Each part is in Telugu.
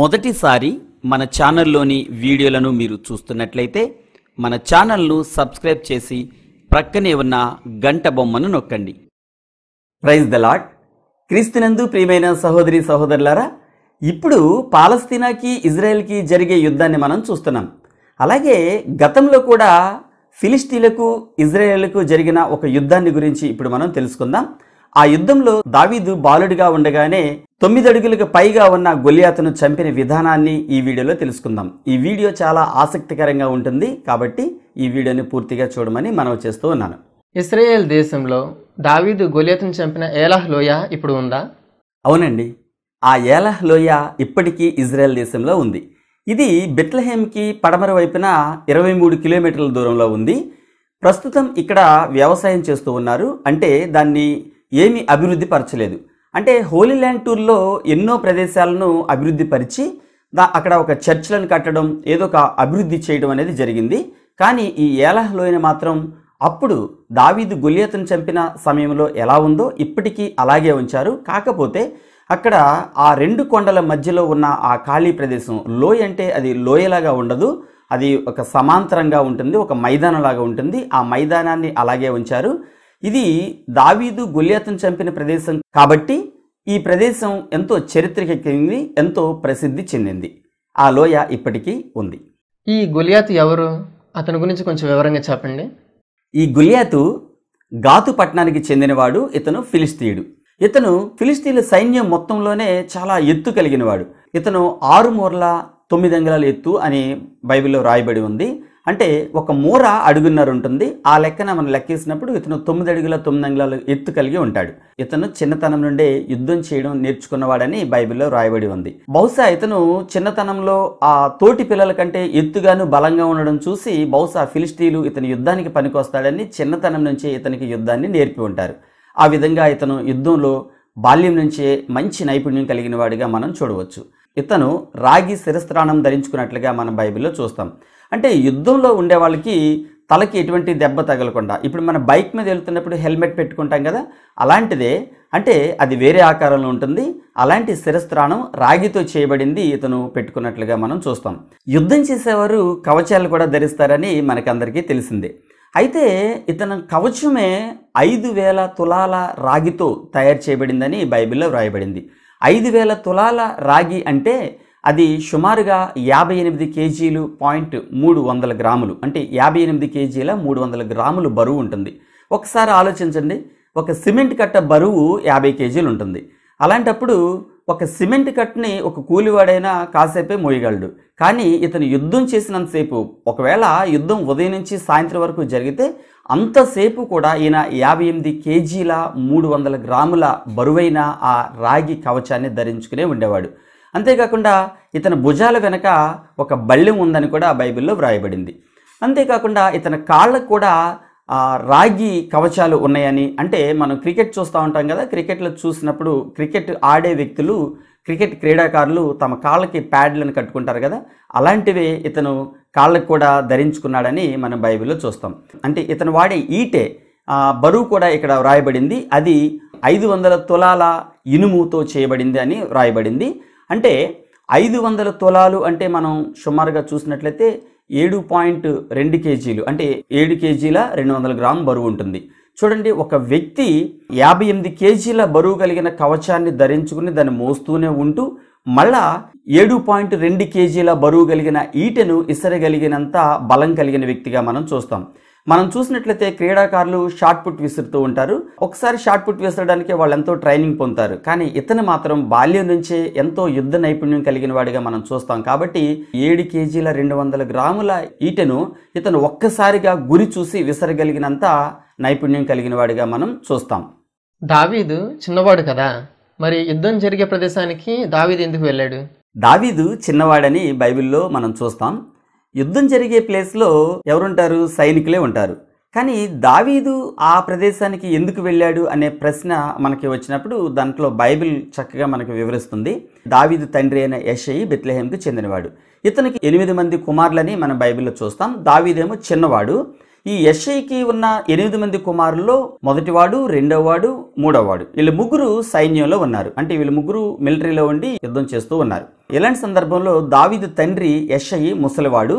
మొదటిసారి మన ఛానల్లోని వీడియోలను మీరు చూస్తున్నట్లయితే మన ఛానల్ను సబ్స్క్రైబ్ చేసి ప్రక్కనే ఉన్న గంట బొమ్మను నొక్కండి ప్రైజ్ ద లాట్ క్రీస్తునందు ప్రియమైన సహోదరి సహోదరులారా ఇప్పుడు పాలస్తీనాకి ఇజ్రాయెల్కి జరిగే యుద్ధాన్ని మనం చూస్తున్నాం అలాగే గతంలో కూడా ఫిలిస్టీలకు ఇజ్రాయెల్కు జరిగిన ఒక యుద్ధాన్ని గురించి ఇప్పుడు మనం తెలుసుకుందాం ఆ యుద్ధంలో దావీదు బాలుడిగా ఉండగానే తొమ్మిది అడుగులకు పైగా ఉన్న గొలియాతను చంపిన విధానాన్ని ఈ వీడియోలో తెలుసుకుందాం ఈ వీడియో చాలా ఆసక్తికరంగా ఉంటుంది కాబట్టి ఈ వీడియోని పూర్తిగా చూడమని మనవి చేస్తూ ఉన్నాను ఇస్రాయేల్ దేశంలో దావీదు గొలియాతను చంపిన ఏలహ్ లోయ ఇప్పుడు ఉందా అవునండి ఆ ఏలహ్ లోయ ఇప్పటికీ ఇజ్రాయెల్ దేశంలో ఉంది ఇది బెత్లహేమ్కి పడమర వైపున ఇరవై మూడు కిలోమీటర్ల దూరంలో ఉంది ప్రస్తుతం ఇక్కడ వ్యవసాయం చేస్తూ ఉన్నారు అంటే దాన్ని ఏమి అభివృద్ధి పరచలేదు అంటే హోలీ ల్యాండ్ టూర్లో ఎన్నో ప్రదేశాలను అభివృద్ధి పరిచి దా అక్కడ ఒక చర్చ్లను కట్టడం ఏదో ఒక అభివృద్ధి చేయడం అనేది జరిగింది కానీ ఈ ఏలహ్ లోయన మాత్రం అప్పుడు దావీదు గుల్యతను చంపిన సమయంలో ఎలా ఉందో ఇప్పటికీ అలాగే ఉంచారు కాకపోతే అక్కడ ఆ రెండు కొండల మధ్యలో ఉన్న ఆ ఖాళీ ప్రదేశం లోయ అంటే అది లోయలాగా ఉండదు అది ఒక సమాంతరంగా ఉంటుంది ఒక మైదానంలాగా ఉంటుంది ఆ మైదానాన్ని అలాగే ఉంచారు ఇది దావీదు గొలియాతను చంపిన ప్రదేశం కాబట్టి ఈ ప్రదేశం ఎంతో చరిత్రకెక్కింది ఎంతో ప్రసిద్ధి చెందింది ఆ లోయ ఇప్పటికీ ఉంది ఈ గులియాతు ఎవరు అతని గురించి కొంచెం వివరంగా చెప్పండి ఈ గులియాతు గాతు పట్టణానికి చెందినవాడు ఇతను ఫిలిస్తీయుడు ఇతను ఫిలిస్తీన్ల సైన్యం మొత్తంలోనే చాలా ఎత్తు కలిగినవాడు ఇతను ఆరు మూరల తొమ్మిది అంగళాల ఎత్తు అని బైబిల్లో రాయబడి ఉంది అంటే ఒక మూర అడుగున్నర ఉంటుంది ఆ లెక్కన మనం లెక్కేసినప్పుడు ఇతను తొమ్మిది అడుగుల తొమ్మిది అంగుళాల ఎత్తు కలిగి ఉంటాడు ఇతను చిన్నతనం నుండే యుద్ధం చేయడం నేర్చుకున్నవాడని బైబిల్లో రాయబడి ఉంది బహుశా ఇతను చిన్నతనంలో ఆ తోటి పిల్లల కంటే ఎత్తుగాను బలంగా ఉండడం చూసి బహుశా ఫిలిస్టీలు ఇతని యుద్ధానికి పనికొస్తాడని చిన్నతనం నుంచే ఇతనికి యుద్ధాన్ని నేర్పి ఉంటారు ఆ విధంగా ఇతను యుద్ధంలో బాల్యం నుంచే మంచి నైపుణ్యం కలిగిన వాడిగా మనం చూడవచ్చు ఇతను రాగి శిరస్త్రాణం ధరించుకున్నట్లుగా మనం బైబిల్లో చూస్తాం అంటే యుద్ధంలో ఉండే వాళ్ళకి తలకి ఎటువంటి దెబ్బ తగలకుండా ఇప్పుడు మనం బైక్ మీద వెళ్తున్నప్పుడు హెల్మెట్ పెట్టుకుంటాం కదా అలాంటిదే అంటే అది వేరే ఆకారంలో ఉంటుంది అలాంటి శిరస్త్రాణం రాగితో చేయబడింది ఇతను పెట్టుకున్నట్లుగా మనం చూస్తాం యుద్ధం చేసేవారు కవచాలు కూడా ధరిస్తారని మనకందరికీ తెలిసిందే అయితే ఇతను కవచమే ఐదు వేల తులాల రాగితో తయారు చేయబడిందని బైబిల్లో వ్రాయబడింది ఐదు వేల తులాల రాగి అంటే అది సుమారుగా యాభై ఎనిమిది కేజీలు పాయింట్ మూడు వందల గ్రాములు అంటే యాభై ఎనిమిది కేజీల మూడు వందల గ్రాములు బరువు ఉంటుంది ఒకసారి ఆలోచించండి ఒక సిమెంట్ కట్ట బరువు యాభై కేజీలు ఉంటుంది అలాంటప్పుడు ఒక సిమెంట్ కట్ని ఒక కూలివాడైనా కాసేపే మోయగలడు కానీ ఇతను యుద్ధం చేసినంతసేపు ఒకవేళ యుద్ధం ఉదయం నుంచి సాయంత్రం వరకు జరిగితే అంతసేపు కూడా ఈయన యాభై ఎనిమిది కేజీల మూడు వందల గ్రాముల బరువైన ఆ రాగి కవచాన్ని ధరించుకునే ఉండేవాడు అంతేకాకుండా ఇతని భుజాల వెనక ఒక బళ్ళెం ఉందని కూడా బైబిల్లో వ్రాయబడింది అంతేకాకుండా ఇతని కాళ్ళకు కూడా రాగి కవచాలు ఉన్నాయని అంటే మనం క్రికెట్ చూస్తూ ఉంటాం కదా క్రికెట్లో చూసినప్పుడు క్రికెట్ ఆడే వ్యక్తులు క్రికెట్ క్రీడాకారులు తమ కాళ్ళకి ప్యాడ్లను కట్టుకుంటారు కదా అలాంటివే ఇతను కాళ్ళకు కూడా ధరించుకున్నాడని మనం బైబిల్లో చూస్తాం అంటే ఇతను వాడే ఈటే బరువు కూడా ఇక్కడ వ్రాయబడింది అది ఐదు వందల తులాల ఇనుముతో చేయబడింది అని వ్రాయబడింది అంటే ఐదు వందల తులాలు అంటే మనం సుమారుగా చూసినట్లయితే ఏడు పాయింట్ రెండు కేజీలు అంటే ఏడు కేజీల రెండు వందల గ్రామ్ బరువు ఉంటుంది చూడండి ఒక వ్యక్తి యాభై ఎనిమిది కేజీల బరువు కలిగిన కవచాన్ని ధరించుకుని దాన్ని మోస్తూనే ఉంటూ మళ్ళా ఏడు పాయింట్ రెండు కేజీల బరువు కలిగిన ఈటెను ఇసరగలిగినంత బలం కలిగిన వ్యక్తిగా మనం చూస్తాం మనం చూసినట్లయితే క్రీడాకారులు షార్ట్ పుట్ విసురుతూ ఉంటారు ఒకసారి షార్ట్ పుట్ విసరడానికి వాళ్ళు ఎంతో ట్రైనింగ్ పొందుతారు కానీ ఇతను మాత్రం బాల్యం నుంచే ఎంతో యుద్ధ నైపుణ్యం కలిగిన వాడిగా మనం చూస్తాం కాబట్టి ఏడు కేజీల రెండు వందల గ్రాముల ఈటెను ఇతను ఒక్కసారిగా గురి చూసి విసరగలిగినంత నైపుణ్యం కలిగిన వాడిగా మనం చూస్తాం దావీదు చిన్నవాడు కదా మరి యుద్ధం జరిగే ప్రదేశానికి దావీదు ఎందుకు వెళ్ళాడు దావీదు చిన్నవాడని బైబిల్లో మనం చూస్తాం యుద్ధం జరిగే ప్లేస్లో ఎవరుంటారు సైనికులే ఉంటారు కానీ దావీదు ఆ ప్రదేశానికి ఎందుకు వెళ్ళాడు అనే ప్రశ్న మనకి వచ్చినప్పుడు దాంట్లో బైబిల్ చక్కగా మనకు వివరిస్తుంది దావీదు తండ్రి అయిన యషయి బెత్లహేమ్కి చెందినవాడు ఇతనికి ఎనిమిది మంది కుమారులని మనం బైబిల్లో చూస్తాం దావీదేమో చిన్నవాడు ఈ ఎస్ఐకి ఉన్న ఎనిమిది మంది కుమారుల్లో మొదటివాడు రెండోవాడు మూడోవాడు వీళ్ళు ముగ్గురు సైన్యంలో ఉన్నారు అంటే వీళ్ళు ముగ్గురు మిలిటరీలో ఉండి యుద్ధం చేస్తూ ఉన్నారు ఇలాంటి సందర్భంలో దావీదు తండ్రి ఎస్ఐ ముసలివాడు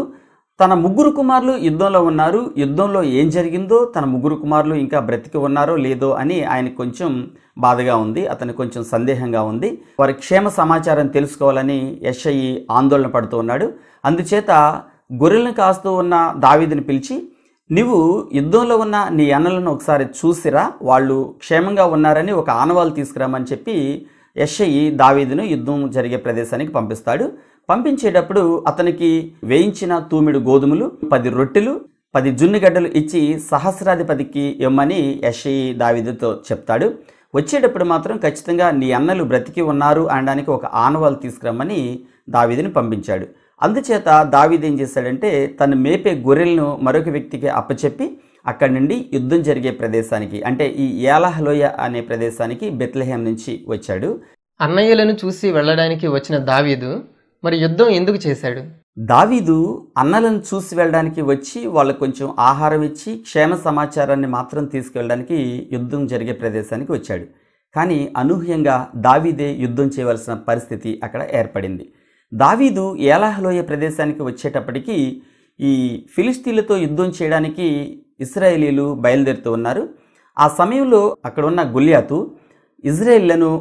తన ముగ్గురు కుమారులు యుద్ధంలో ఉన్నారు యుద్ధంలో ఏం జరిగిందో తన ముగ్గురు కుమారులు ఇంకా బ్రతికి ఉన్నారో లేదో అని ఆయన కొంచెం బాధగా ఉంది అతను కొంచెం సందేహంగా ఉంది వారి క్షేమ సమాచారం తెలుసుకోవాలని ఎస్ఐ ఆందోళన పడుతూ ఉన్నాడు అందుచేత గొర్రెలను కాస్తూ ఉన్న దావీదిని పిలిచి నువ్వు యుద్ధంలో ఉన్న నీ అన్నలను ఒకసారి చూసిరా వాళ్ళు క్షేమంగా ఉన్నారని ఒక ఆనవాలు తీసుకురామని చెప్పి యశ్షయి దావీదును యుద్ధం జరిగే ప్రదేశానికి పంపిస్తాడు పంపించేటప్పుడు అతనికి వేయించిన తూమిడు గోధుమలు పది రొట్టెలు పది జున్నుగడ్డలు ఇచ్చి సహస్రాధిపతికి ఇవ్వమని యశ్షయి దావీదుతో చెప్తాడు వచ్చేటప్పుడు మాత్రం ఖచ్చితంగా నీ అన్నలు బ్రతికి ఉన్నారు అనడానికి ఒక ఆనవాలు తీసుకురమ్మని దావీదిని పంపించాడు అందుచేత దావీద్ ఏం చేశాడంటే తను మేపే గొర్రెలను మరొక వ్యక్తికి అప్పచెప్పి అక్కడి నుండి యుద్ధం జరిగే ప్రదేశానికి అంటే ఈ ఏలహలోయ అనే ప్రదేశానికి బెత్లహేం నుంచి వచ్చాడు అన్నయ్యలను చూసి వెళ్ళడానికి వచ్చిన దావీదు మరి యుద్ధం ఎందుకు చేశాడు దావీదు అన్నలను చూసి వెళ్ళడానికి వచ్చి వాళ్ళకు కొంచెం ఆహారం ఇచ్చి క్షేమ సమాచారాన్ని మాత్రం తీసుకువెళ్ళడానికి యుద్ధం జరిగే ప్రదేశానికి వచ్చాడు కానీ అనూహ్యంగా దావీదే యుద్ధం చేయవలసిన పరిస్థితి అక్కడ ఏర్పడింది దావీదు ఏలాహలోయ ప్రదేశానికి వచ్చేటప్పటికీ ఈ ఫిలిస్తీన్లతో యుద్ధం చేయడానికి ఇస్రాయేలీలు బయలుదేరుతూ ఉన్నారు ఆ సమయంలో అక్కడ ఉన్న గుల్యాతు ఇజ్రాయేళ్లను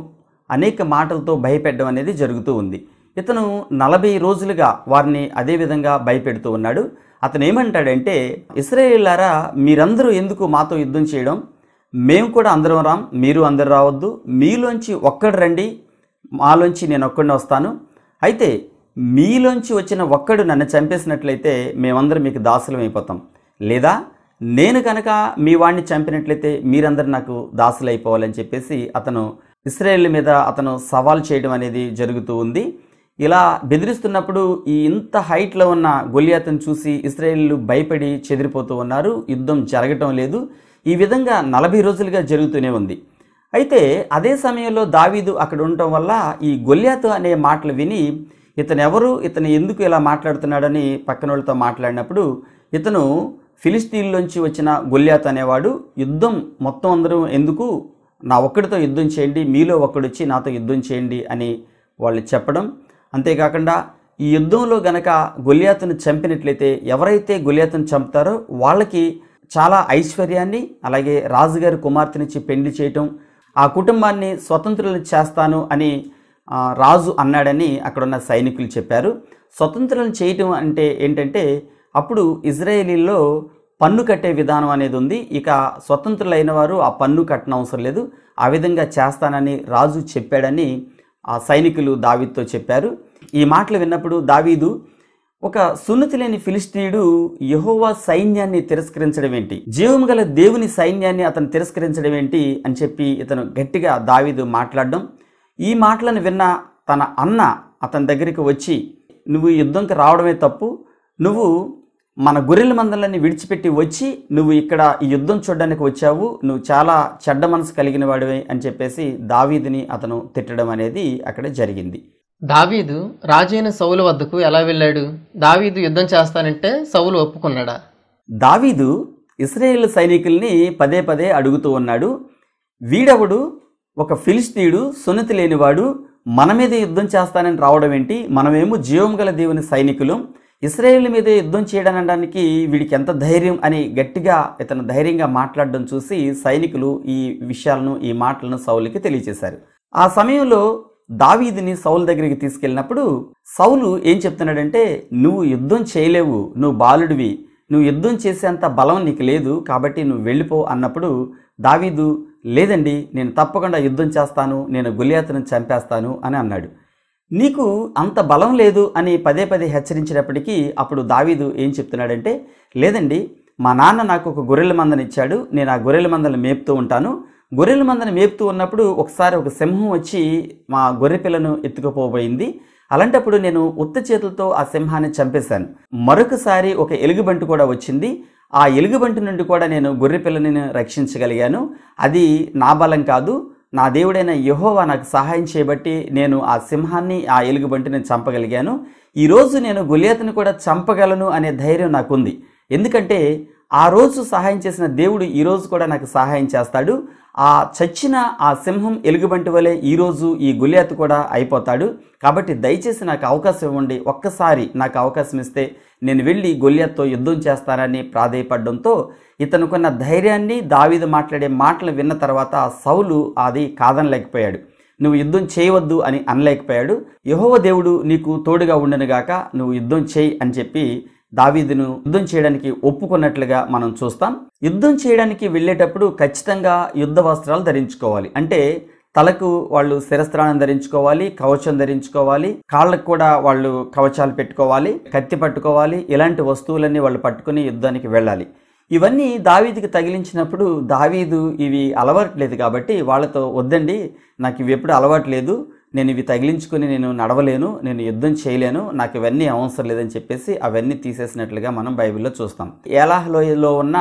అనేక మాటలతో భయపెట్టడం అనేది జరుగుతూ ఉంది ఇతను నలభై రోజులుగా వారిని అదేవిధంగా భయపెడుతూ ఉన్నాడు అతను ఏమంటాడంటే ఇస్రాయేళ్లారా మీరందరూ ఎందుకు మాతో యుద్ధం చేయడం మేము కూడా అందరం రాం మీరు అందరు రావద్దు మీలోంచి ఒక్కడు రండి మాలోంచి నేను ఒక్కడిని వస్తాను అయితే మీలోంచి వచ్చిన ఒక్కడు నన్ను చంపేసినట్లయితే మేమందరం మీకు దాసులమైపోతాం లేదా నేను కనుక మీ వాడిని చంపినట్లయితే మీరందరూ నాకు దాసులు అయిపోవాలని చెప్పేసి అతను ఇస్రాయేల్ మీద అతను సవాల్ చేయడం అనేది జరుగుతూ ఉంది ఇలా బెదిరిస్తున్నప్పుడు ఈ ఇంత హైట్లో ఉన్న గొలియాతను చూసి ఇస్రాయేళ్లు భయపడి చెదిరిపోతూ ఉన్నారు యుద్ధం జరగటం లేదు ఈ విధంగా నలభై రోజులుగా జరుగుతూనే ఉంది అయితే అదే సమయంలో దావీదు అక్కడ ఉండటం వల్ల ఈ గొల్యాతు అనే మాటలు విని ఇతను ఎవరు ఇతను ఎందుకు ఇలా మాట్లాడుతున్నాడని పక్కన వాళ్ళతో మాట్లాడినప్పుడు ఇతను ఫిలిస్తీన్లోంచి వచ్చిన గొల్యాత్ అనేవాడు యుద్ధం మొత్తం అందరూ ఎందుకు నా ఒక్కడితో యుద్ధం చేయండి మీలో వచ్చి నాతో యుద్ధం చేయండి అని వాళ్ళు చెప్పడం అంతేకాకుండా ఈ యుద్ధంలో గనక గొలియాతును చంపినట్లయితే ఎవరైతే గొలియాతును చంపుతారో వాళ్ళకి చాలా ఐశ్వర్యాన్ని అలాగే రాజుగారి కుమార్తెనిచ్చి పెళ్లి చేయటం ఆ కుటుంబాన్ని స్వతంత్రం చేస్తాను అని రాజు అన్నాడని అక్కడున్న సైనికులు చెప్పారు స్వతంత్రం చేయటం అంటే ఏంటంటే అప్పుడు ఇజ్రాయేలీలో పన్ను కట్టే విధానం అనేది ఉంది ఇక స్వతంత్రులైన వారు ఆ పన్ను కట్టన అవసరం లేదు ఆ విధంగా చేస్తానని రాజు చెప్పాడని ఆ సైనికులు దావీద్తో చెప్పారు ఈ మాటలు విన్నప్పుడు దావీదు ఒక సున్నతి లేని ఫిలిస్తీయుడు యహోవా సైన్యాన్ని తిరస్కరించడం ఏంటి జీవం గల దేవుని సైన్యాన్ని అతను తిరస్కరించడం ఏంటి అని చెప్పి ఇతను గట్టిగా దావీదు మాట్లాడడం ఈ మాటలను విన్న తన అన్న అతని దగ్గరికి వచ్చి నువ్వు యుద్ధంకి రావడమే తప్పు నువ్వు మన గొర్రెల మందలని విడిచిపెట్టి వచ్చి నువ్వు ఇక్కడ ఈ యుద్ధం చూడడానికి వచ్చావు నువ్వు చాలా చెడ్డ మనసు కలిగిన వాడివే అని చెప్పేసి దావీదిని అతను తిట్టడం అనేది అక్కడ జరిగింది దావీదు రాజైన సౌలు వద్దకు ఎలా వెళ్ళాడు దావీదు యుద్ధం చేస్తానంటే సౌలు ఒప్పుకున్నాడా దావీదు ఇస్రాయేల్ సైనికుల్ని పదే పదే అడుగుతూ ఉన్నాడు వీడవుడు ఒక ఫిలిస్తీయుడు సున్నతి లేనివాడు మన మీద యుద్ధం చేస్తానని రావడం ఏంటి మనమేమో జీవం గల దేవుని సైనికులు ఇస్రాయేల్ మీద యుద్ధం చేయడనడానికి వీడికి ఎంత ధైర్యం అని గట్టిగా ఇతను ధైర్యంగా మాట్లాడడం చూసి సైనికులు ఈ విషయాలను ఈ మాటలను సౌలికి తెలియజేశారు ఆ సమయంలో దావీదిని సౌలు దగ్గరికి తీసుకెళ్ళినప్పుడు సౌలు ఏం చెప్తున్నాడంటే నువ్వు యుద్ధం చేయలేవు నువ్వు బాలుడివి నువ్వు యుద్ధం చేసేంత బలం నీకు లేదు కాబట్టి నువ్వు వెళ్ళిపో అన్నప్పుడు దావీదు లేదండి నేను తప్పకుండా యుద్ధం చేస్తాను నేను గులియాతను చంపేస్తాను అని అన్నాడు నీకు అంత బలం లేదు అని పదే పదే హెచ్చరించినప్పటికీ అప్పుడు దావీదు ఏం చెప్తున్నాడంటే లేదండి మా నాన్న నాకు ఒక గొర్రెల మందనిచ్చాడు నేను ఆ గొర్రెల మందలు మేపుతూ ఉంటాను గొర్రెల మందని మేపుతూ ఉన్నప్పుడు ఒకసారి ఒక సింహం వచ్చి మా గొర్రె పిల్లను ఎత్తుకుపోబోయింది అలాంటప్పుడు నేను ఉత్త చేతులతో ఆ సింహాన్ని చంపేశాను మరొకసారి ఒక ఎలుగుబంటి కూడా వచ్చింది ఆ ఎలుగుబంటి నుండి కూడా నేను గొర్రె పిల్లని రక్షించగలిగాను అది నా బలం కాదు నా దేవుడైన యహోవా నాకు సహాయం చేయబట్టి నేను ఆ సింహాన్ని ఆ ఎలుగుబంటిని చంపగలిగాను ఈరోజు నేను గులియతను కూడా చంపగలను అనే ధైర్యం నాకుంది ఎందుకంటే ఆ రోజు సహాయం చేసిన దేవుడు ఈరోజు కూడా నాకు సహాయం చేస్తాడు ఆ చచ్చిన ఆ సింహం ఎలుగుబంటి వలె ఈరోజు ఈ గులియాత్ కూడా అయిపోతాడు కాబట్టి దయచేసి నాకు అవకాశం ఇవ్వండి ఒక్కసారి నాకు అవకాశం ఇస్తే నేను వెళ్ళి గొలియాతో యుద్ధం చేస్తానని ప్రాధేయపడడంతో ఇతనుకున్న ధైర్యాన్ని దావీద మాట్లాడే మాటలు విన్న తర్వాత సౌలు అది కాదనలేకపోయాడు నువ్వు యుద్ధం చేయవద్దు అని అనలేకపోయాడు యహోవ దేవుడు నీకు తోడుగా ఉండనుగాక నువ్వు యుద్ధం చేయి అని చెప్పి దావీదును యుద్ధం చేయడానికి ఒప్పుకున్నట్లుగా మనం చూస్తాం యుద్ధం చేయడానికి వెళ్ళేటప్పుడు ఖచ్చితంగా యుద్ధ వస్త్రాలు ధరించుకోవాలి అంటే తలకు వాళ్ళు శిరస్త్రాణం ధరించుకోవాలి కవచం ధరించుకోవాలి కాళ్ళకు కూడా వాళ్ళు కవచాలు పెట్టుకోవాలి కత్తి పట్టుకోవాలి ఇలాంటి వస్తువులన్నీ వాళ్ళు పట్టుకుని యుద్ధానికి వెళ్ళాలి ఇవన్నీ దావీదికి తగిలించినప్పుడు దావీదు ఇవి లేదు కాబట్టి వాళ్ళతో వద్దండి నాకు ఇవి ఎప్పుడు లేదు నేను ఇవి తగిలించుకొని నేను నడవలేను నేను యుద్ధం చేయలేను నాకు ఇవన్నీ అవసరం లేదని చెప్పేసి అవన్నీ తీసేసినట్లుగా మనం బైబిల్లో చూస్తాం ఏలాహ్లోయలో ఉన్న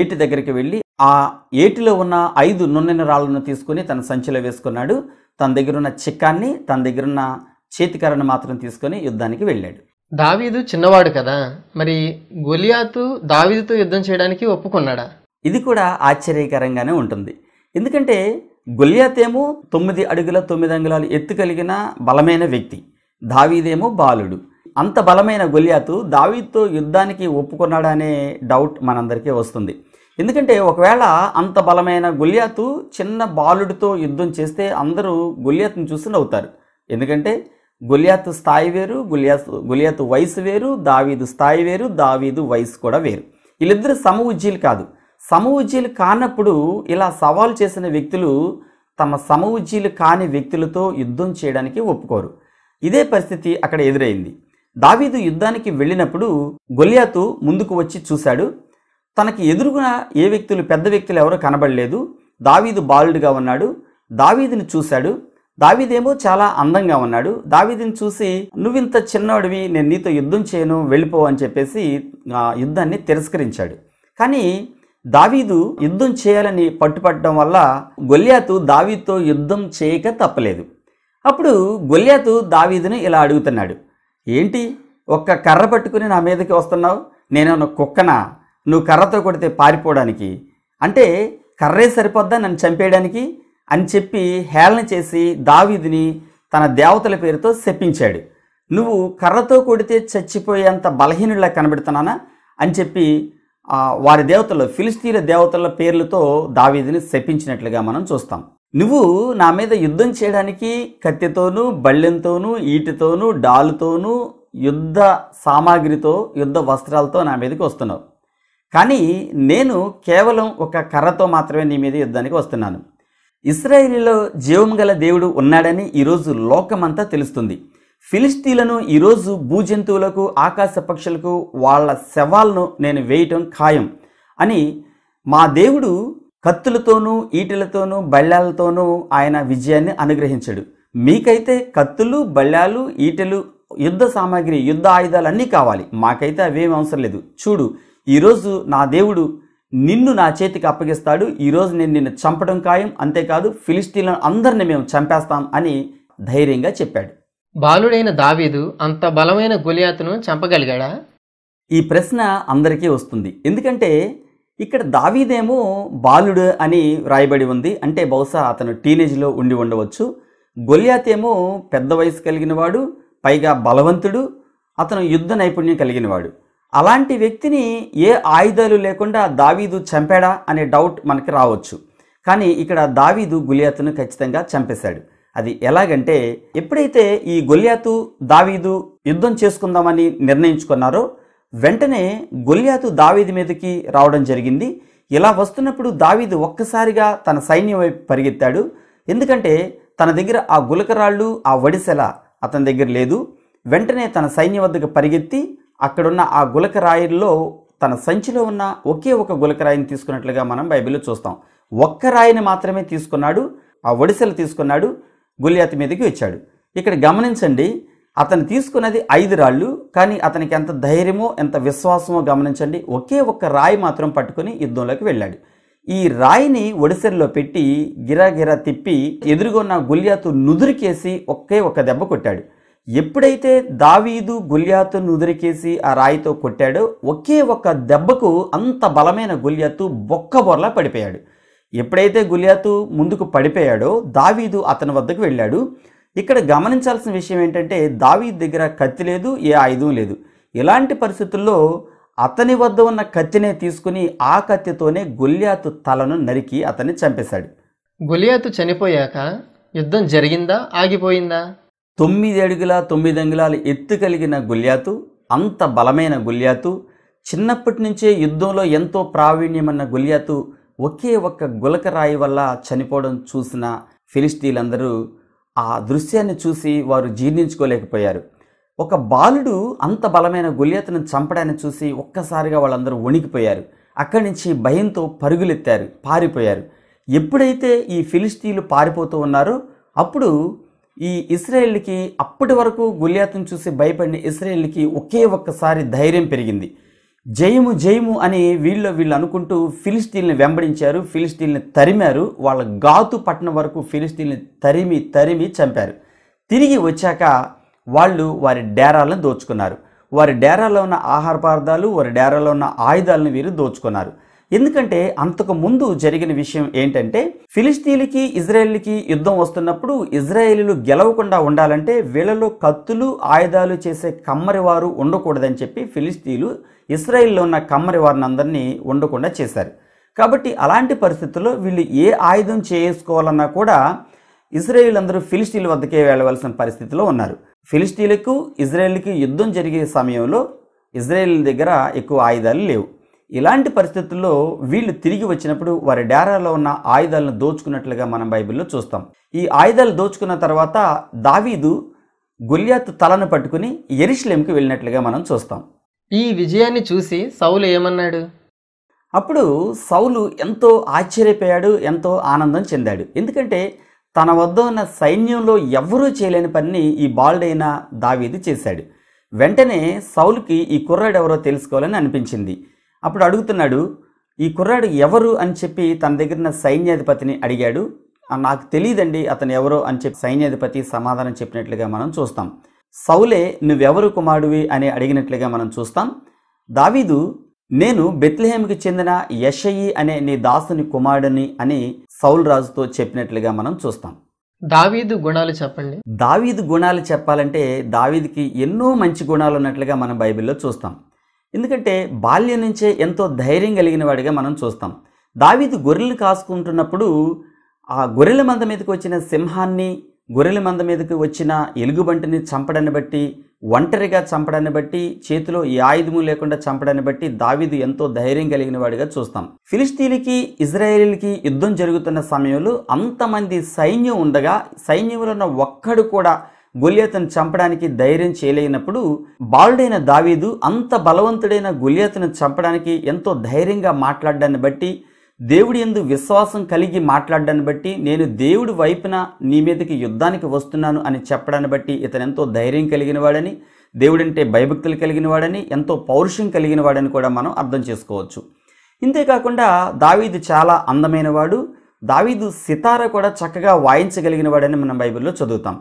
ఏటి దగ్గరికి వెళ్ళి ఆ ఏటిలో ఉన్న ఐదు నున్నెన రాళ్లను తీసుకుని తన సంచిలో వేసుకున్నాడు తన దగ్గరున్న చిక్కాన్ని తన దగ్గరున్న చేతికరను మాత్రం తీసుకొని యుద్ధానికి వెళ్ళాడు దావీదు చిన్నవాడు కదా మరి గొలియాతు దావీదుతో యుద్ధం చేయడానికి ఒప్పుకున్నాడా ఇది కూడా ఆశ్చర్యకరంగానే ఉంటుంది ఎందుకంటే గొల్యాతేమో తొమ్మిది అడుగుల తొమ్మిది అంగుళాలు ఎత్తు కలిగిన బలమైన వ్యక్తి దావీదేమో బాలుడు అంత బలమైన గొల్యాతు దావీద్తో యుద్ధానికి ఒప్పుకున్నాడనే డౌట్ మనందరికీ వస్తుంది ఎందుకంటే ఒకవేళ అంత బలమైన గొల్యాతు చిన్న బాలుడితో యుద్ధం చేస్తే అందరూ గొల్యాత్ను చూసి నవ్వుతారు ఎందుకంటే గొల్యాతు స్థాయి వేరు గుళ్యాత్ గుళ్యాత్ వయసు వేరు దావీదు స్థాయి వేరు దావీదు వయసు కూడా వేరు వీళ్ళిద్దరు ఉజ్జీలు కాదు సమూజీలు కానప్పుడు ఇలా సవాల్ చేసిన వ్యక్తులు తమ సమూజీలు కాని వ్యక్తులతో యుద్ధం చేయడానికి ఒప్పుకోరు ఇదే పరిస్థితి అక్కడ ఎదురైంది దావీదు యుద్ధానికి వెళ్ళినప్పుడు గొలియాతు ముందుకు వచ్చి చూశాడు తనకి ఎదురుగా ఏ వ్యక్తులు పెద్ద వ్యక్తులు ఎవరో కనబడలేదు దావీదు బాలుడుగా ఉన్నాడు దావీదుని చూశాడు దావీదేమో చాలా అందంగా ఉన్నాడు దావీదిని చూసి నువ్వింత చిన్నవాడివి నేను నీతో యుద్ధం చేయను వెళ్ళిపో అని చెప్పేసి యుద్ధాన్ని తిరస్కరించాడు కానీ దావీదు యుద్ధం చేయాలని పట్టుపట్టడం వల్ల గొల్యాతు దావీతో యుద్ధం చేయక తప్పలేదు అప్పుడు గొల్యాతు దావీదుని ఇలా అడుగుతున్నాడు ఏంటి ఒక్క కర్ర పట్టుకుని నా మీదకి వస్తున్నావు నేనేమన్నా కుక్కన నువ్వు కర్రతో కొడితే పారిపోవడానికి అంటే కర్రే సరిపోద్దా నన్ను చంపేయడానికి అని చెప్పి హేళన చేసి దావీదుని తన దేవతల పేరుతో శప్పించాడు నువ్వు కర్రతో కొడితే చచ్చిపోయేంత బలహీనులా కనబెడుతున్నానా అని చెప్పి వారి దేవతలు ఫిలిస్తీన దేవతల పేర్లతో దావీదిని శపించినట్లుగా మనం చూస్తాం నువ్వు నా మీద యుద్ధం చేయడానికి కత్తితోనూ బళ్ళెంతోనూ ఈటితోనూ డాలుతోనూ యుద్ధ సామాగ్రితో యుద్ధ వస్త్రాలతో నా మీదకి వస్తున్నావు కానీ నేను కేవలం ఒక కర్రతో మాత్రమే నీ మీద యుద్ధానికి వస్తున్నాను ఇస్రాయేలీలో జీవం గల దేవుడు ఉన్నాడని ఈరోజు లోకమంతా తెలుస్తుంది ఫిలిస్తీన్లను ఈరోజు భూజంతువులకు ఆకాశ పక్షులకు వాళ్ళ శవాలను నేను వేయటం ఖాయం అని మా దేవుడు కత్తులతోనూ ఈటలతోనూ బళ్ళాలతోనూ ఆయన విజయాన్ని అనుగ్రహించాడు మీకైతే కత్తులు బళ్ళాలు ఈటలు యుద్ధ సామాగ్రి యుద్ధ ఆయుధాలు అన్నీ కావాలి మాకైతే అవేం అవసరం లేదు చూడు ఈరోజు నా దేవుడు నిన్ను నా చేతికి అప్పగిస్తాడు ఈరోజు నేను నిన్ను చంపడం ఖాయం అంతేకాదు ఫిలిస్తీన్లను అందరిని మేము చంపేస్తాం అని ధైర్యంగా చెప్పాడు బాలుడైన దావీదు అంత బలమైన గులియాతును చంపగలిగాడా ఈ ప్రశ్న అందరికీ వస్తుంది ఎందుకంటే ఇక్కడ దావీదేమో బాలుడు అని రాయబడి ఉంది అంటే బహుశా అతను టీనేజ్లో ఉండి ఉండవచ్చు గొలియాత్ ఏమో పెద్ద వయసు కలిగినవాడు పైగా బలవంతుడు అతను యుద్ధ నైపుణ్యం కలిగినవాడు అలాంటి వ్యక్తిని ఏ ఆయుధాలు లేకుండా దావీదు చంపాడా అనే డౌట్ మనకి రావచ్చు కానీ ఇక్కడ దావీదు గులియాతును ఖచ్చితంగా చంపేశాడు అది ఎలాగంటే ఎప్పుడైతే ఈ గొల్యాతు దావీదు యుద్ధం చేసుకుందామని నిర్ణయించుకున్నారో వెంటనే గొల్యాతు దావీదు మీదకి రావడం జరిగింది ఇలా వస్తున్నప్పుడు దావీదు ఒక్కసారిగా తన సైన్యం వైపు పరిగెత్తాడు ఎందుకంటే తన దగ్గర ఆ గులకరాళ్ళు ఆ వడిసెల అతని దగ్గర లేదు వెంటనే తన సైన్యం వద్దకు పరిగెత్తి అక్కడున్న ఆ గులకరాయిల్లో తన సంచిలో ఉన్న ఒకే ఒక గులకరాయిని తీసుకున్నట్లుగా మనం బైబిల్లో చూస్తాం ఒక్క రాయిని మాత్రమే తీసుకున్నాడు ఆ ఒడిసెలు తీసుకున్నాడు గుళ్యాత్ మీదకి వచ్చాడు ఇక్కడ గమనించండి అతను తీసుకున్నది ఐదు రాళ్ళు కానీ అతనికి ఎంత ధైర్యమో ఎంత విశ్వాసమో గమనించండి ఒకే ఒక్క రాయి మాత్రం పట్టుకుని యుద్ధంలోకి వెళ్ళాడు ఈ రాయిని ఒడిసెల్లో పెట్టి గిరాగిరా తిప్పి ఎదురుగొన్న గుల్యాతు నుదురికేసి ఒకే ఒక్క దెబ్బ కొట్టాడు ఎప్పుడైతే దావీదు గుల్యాతు నుదురికేసి ఆ రాయితో కొట్టాడో ఒకే ఒక్క దెబ్బకు అంత బలమైన గుల్యాతు బొర్లా పడిపోయాడు ఎప్పుడైతే గులియాతు ముందుకు పడిపోయాడో దావీదు అతని వద్దకు వెళ్ళాడు ఇక్కడ గమనించాల్సిన విషయం ఏంటంటే దావీదు దగ్గర కత్తి లేదు ఏ ఆయుధం లేదు ఇలాంటి పరిస్థితుల్లో అతని వద్ద ఉన్న కత్తినే తీసుకుని ఆ కత్తితోనే గుళ్యాతు తలను నరికి అతన్ని చంపేశాడు గొలియాతు చనిపోయాక యుద్ధం జరిగిందా ఆగిపోయిందా తొమ్మిది అడుగుల తొమ్మిది అంగుళాల ఎత్తు కలిగిన గుల్యాతు అంత బలమైన గుల్యాతు చిన్నప్పటి నుంచే యుద్ధంలో ఎంతో ప్రావీణ్యమన్న గుల్యాతు ఒకే ఒక్క గులకరాయి వల్ల చనిపోవడం చూసిన ఫిలిస్తీన్లందరూ ఆ దృశ్యాన్ని చూసి వారు జీర్ణించుకోలేకపోయారు ఒక బాలుడు అంత బలమైన గుల్యతను చంపడాన్ని చూసి ఒక్కసారిగా వాళ్ళందరూ వణికిపోయారు అక్కడి నుంచి భయంతో పరుగులెత్తారు పారిపోయారు ఎప్పుడైతే ఈ ఫిలిస్తీన్లు పారిపోతూ ఉన్నారో అప్పుడు ఈ ఇస్రాయేల్కి అప్పటి వరకు గుల్యాతను చూసి భయపడిన ఇస్రాయేల్కి ఒకే ఒక్కసారి ధైర్యం పెరిగింది జయము జయము అని వీళ్ళు వీళ్ళు అనుకుంటూ ఫిలిస్తీన్ని వెంబడించారు ఫిలిస్తీన్ని తరిమారు వాళ్ళ గాతు పట్టణం వరకు ఫిలిస్తీన్ని తరిమి తరిమి చంపారు తిరిగి వచ్చాక వాళ్ళు వారి డేరాలను దోచుకున్నారు వారి డేరాలో ఉన్న ఆహార పదార్థాలు వారి డేరాలో ఉన్న ఆయుధాలను వీరు దోచుకున్నారు ఎందుకంటే అంతకు ముందు జరిగిన విషయం ఏంటంటే ఫిలిస్తీన్లకి ఇజ్రాయెల్కి యుద్ధం వస్తున్నప్పుడు ఇజ్రాయేలీలు గెలవకుండా ఉండాలంటే వీళ్ళలో కత్తులు ఆయుధాలు చేసే కమ్మరి వారు ఉండకూడదని చెప్పి ఫిలిస్తీన్లు ఇస్రాయిల్లో ఉన్న కమ్మరి వారిని అందరినీ ఉండకుండా చేశారు కాబట్టి అలాంటి పరిస్థితుల్లో వీళ్ళు ఏ ఆయుధం చేసుకోవాలన్నా కూడా ఇజ్రాయిల్ అందరూ ఫిలిస్టీన్ల వద్దకే వెళ్ళవలసిన పరిస్థితిలో ఉన్నారు ఫిలిస్టీన్లకు ఇజ్రాయెల్కి యుద్ధం జరిగే సమయంలో ఇజ్రాయెల్ దగ్గర ఎక్కువ ఆయుధాలు లేవు ఇలాంటి పరిస్థితుల్లో వీళ్ళు తిరిగి వచ్చినప్పుడు వారి డేరాలో ఉన్న ఆయుధాలను దోచుకున్నట్లుగా మనం బైబిల్లో చూస్తాం ఈ ఆయుధాలు దోచుకున్న తర్వాత దావీదు గుల్యాత్ తలను పట్టుకుని ఎరిశ్లేంకి వెళ్ళినట్లుగా మనం చూస్తాం ఈ విజయాన్ని చూసి సౌలు ఏమన్నాడు అప్పుడు సౌలు ఎంతో ఆశ్చర్యపోయాడు ఎంతో ఆనందం చెందాడు ఎందుకంటే తన వద్ద ఉన్న సైన్యంలో ఎవ్వరూ చేయలేని పనిని ఈ బాలుడైన దావీది చేశాడు వెంటనే సౌలుకి ఈ కుర్రాడు ఎవరో తెలుసుకోవాలని అనిపించింది అప్పుడు అడుగుతున్నాడు ఈ కుర్రాడు ఎవరు అని చెప్పి తన దగ్గర ఉన్న సైన్యాధిపతిని అడిగాడు నాకు తెలియదండి అతను ఎవరో అని చెప్పి సైన్యాధిపతి సమాధానం చెప్పినట్లుగా మనం చూస్తాం సౌలే నువ్వెవరు కుమారుడివి అని అడిగినట్లుగా మనం చూస్తాం దావీదు నేను బెత్లహేమ్కి చెందిన యషయి అనే నీ దాసుని కుమారుడిని అని సౌల్ రాజుతో చెప్పినట్లుగా మనం చూస్తాం దావీదు గుణాలు చెప్పండి దావీదు గుణాలు చెప్పాలంటే దావీదికి ఎన్నో మంచి గుణాలు ఉన్నట్లుగా మనం బైబిల్లో చూస్తాం ఎందుకంటే బాల్యం నుంచే ఎంతో ధైర్యం కలిగిన వాడిగా మనం చూస్తాం దావీదు గొర్రెలు కాసుకుంటున్నప్పుడు ఆ గొర్రెల మంద మీదకి వచ్చిన సింహాన్ని గొర్రెల మంద మీదకి వచ్చిన ఎలుగుబంటిని చంపడాన్ని బట్టి ఒంటరిగా చంపడాన్ని బట్టి చేతిలో ఏ ఆయుధము లేకుండా చంపడాన్ని బట్టి దావీదు ఎంతో ధైర్యం కలిగిన వాడిగా చూస్తాం ఫిలిస్తీన్కి ఇజ్రాయేలీలకి యుద్ధం జరుగుతున్న సమయంలో అంతమంది సైన్యం ఉండగా సైన్యంలో ఉన్న ఒక్కడు కూడా గొల్యతను చంపడానికి ధైర్యం చేయలేనప్పుడు బాలుడైన దావీదు అంత బలవంతుడైన గొల్యతను చంపడానికి ఎంతో ధైర్యంగా మాట్లాడడాన్ని బట్టి దేవుడి ఎందు విశ్వాసం కలిగి మాట్లాడడాన్ని బట్టి నేను దేవుడి వైపున నీ మీదకి యుద్ధానికి వస్తున్నాను అని చెప్పడాన్ని బట్టి ఇతను ఎంతో ధైర్యం కలిగిన వాడని దేవుడంటే భయభక్తులు కలిగిన వాడని ఎంతో పౌరుషం కలిగిన వాడని కూడా మనం అర్థం చేసుకోవచ్చు ఇంతేకాకుండా దావీదు చాలా అందమైన వాడు దావీదు సితార కూడా చక్కగా వాయించగలిగిన వాడని మనం బైబిల్లో చదువుతాం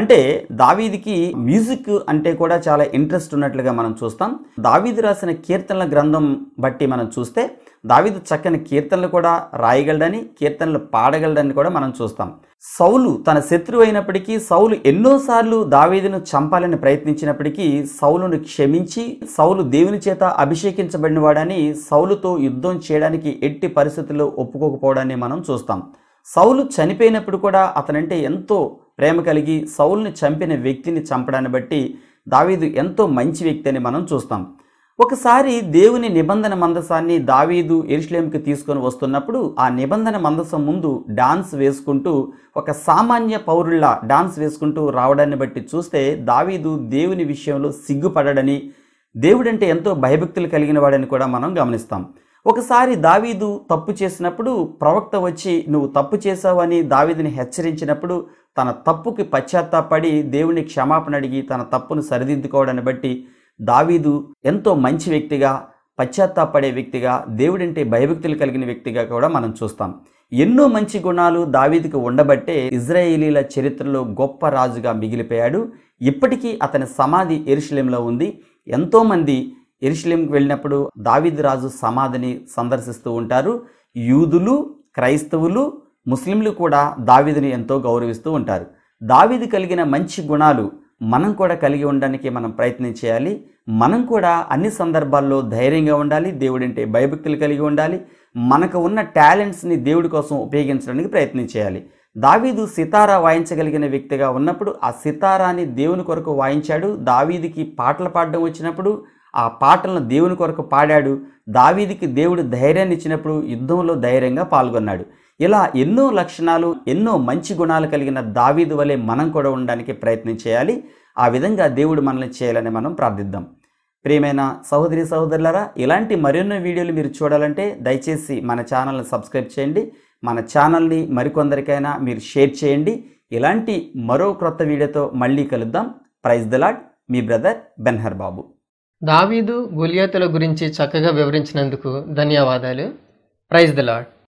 అంటే దావీదికి మ్యూజిక్ అంటే కూడా చాలా ఇంట్రెస్ట్ ఉన్నట్లుగా మనం చూస్తాం దావీదు రాసిన కీర్తనల గ్రంథం బట్టి మనం చూస్తే దావిదు చక్కని కీర్తనలు కూడా రాయగలడని కీర్తనలు పాడగలడని కూడా మనం చూస్తాం సౌలు తన శత్రువు అయినప్పటికీ సౌలు ఎన్నోసార్లు దావీదును చంపాలని ప్రయత్నించినప్పటికీ సౌలును క్షమించి సౌలు దేవుని చేత అభిషేకించబడినవాడని సౌలుతో యుద్ధం చేయడానికి ఎట్టి పరిస్థితుల్లో ఒప్పుకోకపోవడాన్ని మనం చూస్తాం సౌలు చనిపోయినప్పుడు కూడా అతనంటే ఎంతో ప్రేమ కలిగి సౌల్ని చంపిన వ్యక్తిని చంపడాన్ని బట్టి దావీదు ఎంతో మంచి వ్యక్తి అని మనం చూస్తాం ఒకసారి దేవుని నిబంధన మందసాన్ని దావీదు ఎరుషులేంకి తీసుకొని వస్తున్నప్పుడు ఆ నిబంధన మందసం ముందు డాన్స్ వేసుకుంటూ ఒక సామాన్య పౌరుల్లా డాన్స్ వేసుకుంటూ రావడాన్ని బట్టి చూస్తే దావీదు దేవుని విషయంలో సిగ్గుపడడని దేవుడంటే ఎంతో భయభక్తులు కలిగిన వాడని కూడా మనం గమనిస్తాం ఒకసారి దావీదు తప్పు చేసినప్పుడు ప్రవక్త వచ్చి నువ్వు తప్పు చేశావని దావీదుని హెచ్చరించినప్పుడు తన తప్పుకి పశ్చాత్తాపడి దేవుని క్షమాపణ అడిగి తన తప్పును సరిదిద్దుకోవడాన్ని బట్టి దావీదు ఎంతో మంచి వ్యక్తిగా పశ్చాత్తాపడే వ్యక్తిగా దేవుడంటే భయభక్తులు కలిగిన వ్యక్తిగా కూడా మనం చూస్తాం ఎన్నో మంచి గుణాలు దావీదుకు ఉండబట్టే ఇజ్రాయేలీల చరిత్రలో గొప్ప రాజుగా మిగిలిపోయాడు ఇప్పటికీ అతని సమాధి ఎరుషలేంలో ఉంది ఎంతోమంది ఎరుషలేంకి వెళ్ళినప్పుడు దావీదు రాజు సమాధిని సందర్శిస్తూ ఉంటారు యూదులు క్రైస్తవులు ముస్లింలు కూడా దావీదుని ఎంతో గౌరవిస్తూ ఉంటారు దావీదు కలిగిన మంచి గుణాలు మనం కూడా కలిగి ఉండడానికి మనం ప్రయత్నం చేయాలి మనం కూడా అన్ని సందర్భాల్లో ధైర్యంగా ఉండాలి దేవుడంటే భయభక్తులు కలిగి ఉండాలి మనకు ఉన్న టాలెంట్స్ని దేవుడి కోసం ఉపయోగించడానికి ప్రయత్నం చేయాలి దావీదు సితారా వాయించగలిగిన వ్యక్తిగా ఉన్నప్పుడు ఆ సితారాని దేవుని కొరకు వాయించాడు దావీదికి పాటలు పాడడం వచ్చినప్పుడు ఆ పాటలను దేవుని కొరకు పాడాడు దావీదికి దేవుడు ధైర్యాన్ని ఇచ్చినప్పుడు యుద్ధంలో ధైర్యంగా పాల్గొన్నాడు ఇలా ఎన్నో లక్షణాలు ఎన్నో మంచి గుణాలు కలిగిన దావీదు వలె మనం కూడా ఉండడానికి ప్రయత్నం చేయాలి ఆ విధంగా దేవుడు మనల్ని చేయాలని మనం ప్రార్థిద్దాం ప్రియమైన సహోదరి సహోదరులరా ఇలాంటి మరెన్నో వీడియోలు మీరు చూడాలంటే దయచేసి మన ఛానల్ని సబ్స్క్రైబ్ చేయండి మన ఛానల్ని మరికొందరికైనా మీరు షేర్ చేయండి ఇలాంటి మరో క్రొత్త వీడియోతో మళ్ళీ కలుద్దాం ప్రైజ్ దలాడ్ మీ బ్రదర్ బెన్హర్ బాబు దావీదు గులియాతుల గురించి చక్కగా వివరించినందుకు ధన్యవాదాలు ప్రైజ్ దలాడ్